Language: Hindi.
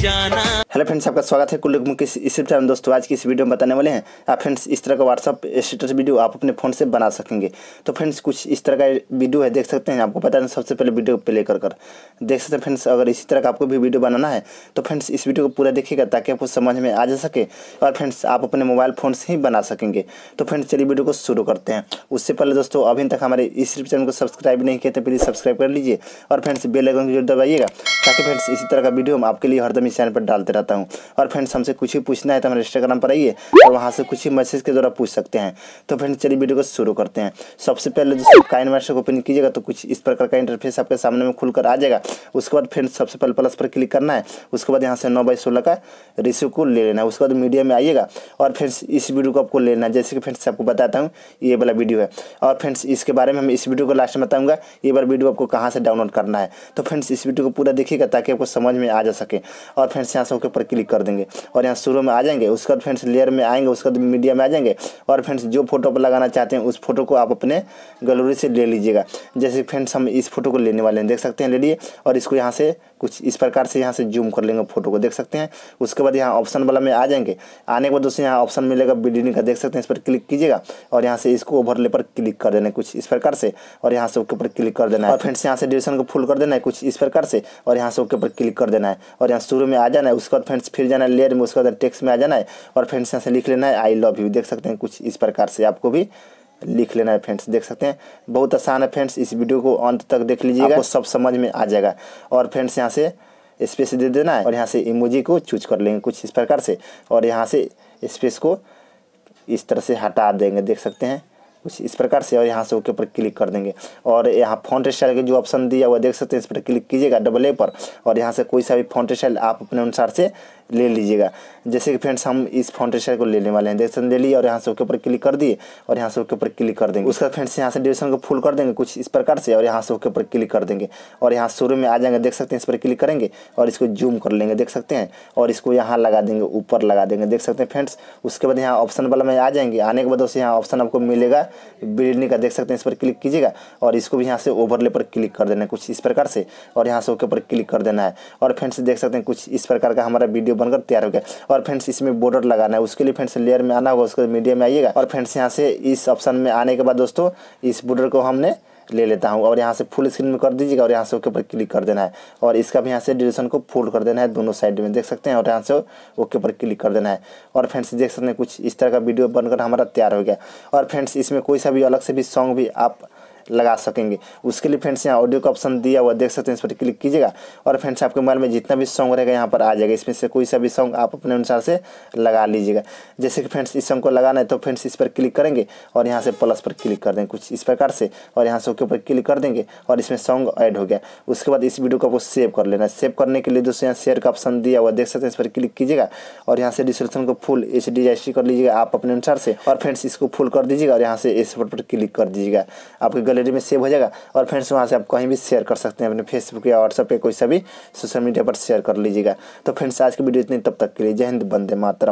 जाना हेलो फ्रेंड्स आपका स्वागत है कुल्लू मुख्य इस चैनल दोस्तों आज की इस वीडियो में बताने वाले हैं आप फ्रेंड्स इस तरह का व्हाट्सअप स्टेटस वीडियो आप अपने फ़ोन से बना सकेंगे तो फ्रेंड्स कुछ इस तरह का वीडियो है देख सकते हैं आपको बता दें सबसे पहले वीडियो प्ले कर कर देख सकते हैं फ्रेंड्स अगर इसी तरह का आपको भी वीडियो बनाना है तो फ्रेंड्स इस वीडियो को पूरा देखिएगा ताकि आपको समझ में आ जा सके और फ्रेंड्स आप अपने मोबाइल फ़ोन से ही बना सकेंगे तो फ्रेंड्स चलिए वीडियो को शुरू करते हैं उससे पहले दोस्तों अभी तक हमारे इस चैनल को सब्सक्राइब नहीं किए तो प्लीज़ सब्सक्राइब कर लीजिए और फ्रेंड्स बेलाइकन की जरूर दबाइएगा ताकि फ्रेंड्स इसी तरह का वीडियो हम आपके लिए हरदम इस चैनल पर डालते रहते करता हूँ और फ्रेंड्स हमसे कुछ भी पूछना है तो हमारे इंस्टाग्राम पर आइए और वहाँ से कुछ ही मैसेज के द्वारा पूछ सकते हैं तो फ्रेंड्स चलिए वीडियो को शुरू करते हैं सबसे पहले जो सबका इन्वर्टर ओपन कीजिएगा तो कुछ इस प्रकार का इंटरफेस आपके सामने में खुलकर आ जाएगा उसके बाद फ्रेंड्स सबसे पहले प्लस पर क्लिक करना है उसके बाद यहाँ से नौ बाई सोलह का रेशियो को ले लेना है उसके बाद मीडिया में आइएगा और फ्रेंड्स इस वीडियो को आपको लेना है जैसे कि फ्रेंड्स आपको बताता हूँ ये वाला वीडियो है और फ्रेंड्स इसके बारे में हम इस वीडियो को लास्ट में बताऊँगा ये बार वीडियो आपको कहाँ से डाउनलोड करना है तो फ्रेंड्स इस वीडियो को पूरा देखिएगा ताकि आपको समझ में आ जा सके और फ्रेंड्स यहाँ से पर क्लिक कर देंगे और यहाँ शुरू में आ जाएंगे उसके बाद फ्रेंड्स लेयर में आएंगे उसके बाद मीडिया में आ जाएंगे और फ्रेंड्स जो फोटो पर लगाना चाहते हैं उस फोटो को आप अपने गैलरी से ले लीजिएगा जैसे फ्रेंड्स हम इस फोटो को लेने वाले हैं देख सकते हैं ले लिए और इसको यहाँ से कुछ इस प्रकार से यहाँ से जूम कर लेंगे फोटो को देख सकते हैं उसके बाद यहाँ ऑप्शन वाला में आ जाएंगे आने के बाद दोस्तों यहाँ ऑप्शन मिलेगा बिल्डिंग का देख सकते हैं इस पर क्लिक कीजिएगा और यहाँ से इसको ओवरले पर क्लिक कर देना है कुछ इस प्रकार से और यहाँ से ओके पर क्लिक कर देना है और फ्रेंड्स यहाँ से ड्यूरेशन को फुल कर देना है कुछ इस प्रकार से और यहाँ से ओके पर क्लिक कर देना है और यहाँ शुरू में आ जाना है उसके और फ्रेंड्स फिर जाना है लेयर में उसके बाद टेक्स्ट में आ जाना है और फ्रेंड्स यहाँ से लिख लेना है आई लव यू देख सकते हैं कुछ इस प्रकार से आपको भी लिख लेना है फ्रेंड्स देख सकते हैं बहुत आसान है फ्रेंड्स इस वीडियो को अंत तक देख लीजिएगा आपको सब समझ में आ जाएगा और फ्रेंड्स यहाँ से स्पेस दे देना है और यहाँ से इमोजी को चूज कर लेंगे कुछ इस प्रकार से और यहाँ से स्पेस को इस तरह से हटा देंगे देख सकते हैं कुछ इस प्रकार से और यहाँ से ओके पर क्लिक कर देंगे और यहाँ फॉन्ट स्टाइल के जो ऑप्शन दिया हुआ देख सकते हैं इस पर क्लिक कीजिएगा डबल ए पर और यहाँ से कोई सा भी फॉन्ट स्टाइल आप अपने अनुसार से ले लीजिएगा जैसे कि फ्रेंड्स हम इस फॉन्ट स्टाइल को लेने वाले हैं डेक्सन ले लिए और यहाँ से ओके पर क्लिक कर दिए और यहाँ से ओके पर क्लिक कर देंगे उसका फ्रेंड्स यहाँ से ड्यूरेशन को फुल कर देंगे कुछ इस प्रकार से और यहाँ से ओके पर क्लिक कर देंगे और यहाँ शुरू में आ जाएंगे देख सकते हैं इस पर क्लिक करेंगे और इसको जूम कर लेंगे देख सकते हैं और इसको यहाँ लगा देंगे ऊपर लगा देंगे देख सकते हैं फ्रेंड्स उसके बाद यहाँ ऑप्शन वाला में आ जाएंगे आने के बाद उसे यहाँ ऑप्शन आपको मिलेगा बिल्डिंग का देख सकते हैं इस पर क्लिक कीजिएगा और इसको भी यहाँ से ओवरले पर क्लिक कर देना है कुछ इस प्रकार से और यहाँ से ओके पर क्लिक कर देना है और फ्रेंड्स देख सकते हैं कुछ इस प्रकार का हमारा वीडियो बनकर तैयार हो गया और फ्रेंड्स इसमें बॉर्डर लगाना है उसके लिए फ्रेंड्स लेयर में आना होगा उसके मीडिया में आइएगा और फ्रेंड्स यहाँ से इस ऑप्शन में आने के बाद दोस्तों इस बॉर्डर को हमने ले लेता हूँ और यहाँ से फुल स्क्रीन में कर दीजिएगा और यहाँ से ओके पर क्लिक कर देना है और इसका भी यहाँ से ड्यूरेशन को फोल्ड कर देना है दोनों साइड में देख सकते हैं और यहाँ से ओके पर क्लिक कर देना है और फ्रेंड्स देख सकते हैं कुछ इस तरह का वीडियो बनकर हमारा तैयार हो गया और फ्रेंड्स इसमें कोई सा भी अलग से भी सॉन्ग भी आप लगा सकेंगे उसके लिए फ्रेंड्स यहाँ ऑडियो का ऑप्शन दिया हुआ देख सकते हैं इस पर क्लिक कीजिएगा और फ्रेंड्स आपके मोबाइल में जितना भी सॉन्ग रहेगा यहाँ पर आ जाएगा इसमें से कोई सा भी सॉन्ग आप अपने अनुसार से लगा लीजिएगा जैसे कि फ्रेंड्स इस सॉन्ग को लगाना है तो फ्रेंड्स इस पर क्लिक करेंगे और यहाँ से प्लस पर क्लिक कर देंगे कुछ इस प्रकार से और यहाँ से ओके ऊपर क्लिक कर देंगे और इसमें सॉन्ग ऐड हो गया उसके बाद इस वीडियो को आपको सेव कर लेना है सेव करने के लिए दोस्तों यहाँ शेयर का ऑप्शन दिया हुआ देख सकते हैं इस पर क्लिक कीजिएगा और यहाँ से डिस्क्रिप्शन को फुल एच डी कर लीजिएगा आप अपने अनुसार से और फ्रेंड्स इसको फुल कर दीजिएगा और यहाँ से इस पर क्लिक कर दीजिएगा आपकी गले गैलरी में सेव हो जाएगा और फ्रेंड्स वहाँ से आप कहीं भी शेयर कर सकते हैं अपने फेसबुक या व्हाट्सअप पे कोई सभी भी सोशल मीडिया पर शेयर कर लीजिएगा तो फ्रेंड्स आज की वीडियो इतनी तब तक के लिए जय हिंद बंदे मातरम